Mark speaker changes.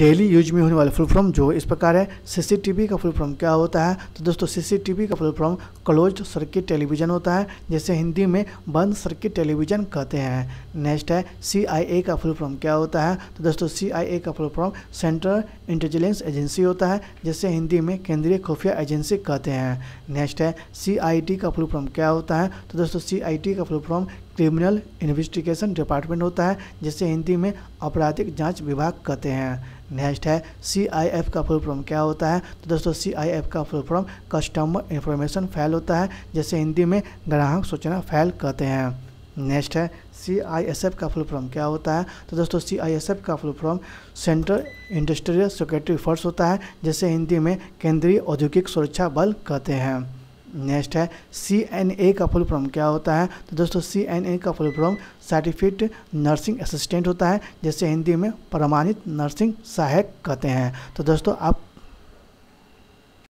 Speaker 1: daily use में होने वाला फुल फॉर्म जो इस प्रकार है सीसीटीवी का फुल फॉर्म क्या होता है तो दोस्तों सीसीटीवी का full form close circuit television होता है जैसे हिंदी में बंद सर्किट टेलीविज़न कहते हैं नेक्स्ट है सीआईए का फुल फॉर्म क्या होता है तो दोस्तों सीआईए का full form central intelligence agency होता है जैसे हिंदी में केंद्रीय खुफिया एजेंसी कहते हैं नेक्स्ट है सी का फुल फॉर्म क्या होता है तो दोस्तों सी का full form criminal investigation department होता है जिसे हिंदी में आपराधिक जांच विभाग कहते हैं नेक्स्ट है सी आई एफ का फुल फॉर्म क्या होता है तो दोस्तों सी आई एफ का full form customer information file होता है जैसे हिंदी में ग्राहक सूचना फाइल कहते हैं नेक्स्ट है सी आई एस एफ का फुल फॉर्म क्या होता है तो दोस्तों सी आई एस एफ का full form central industrial security force होता है जैसे हिंदी में केंद्रीय औद्योगिक सुरक्षा बल कहते हैं नेक्स्ट है सी एन ए का फुल फॉर्म क्या होता है तो दोस्तों सी एन ए का full form certificate nursing assistant होता है जिसे हिंदी में प्रमाणित नर्सिंग सहायक कहते हैं तो दोस्तों आप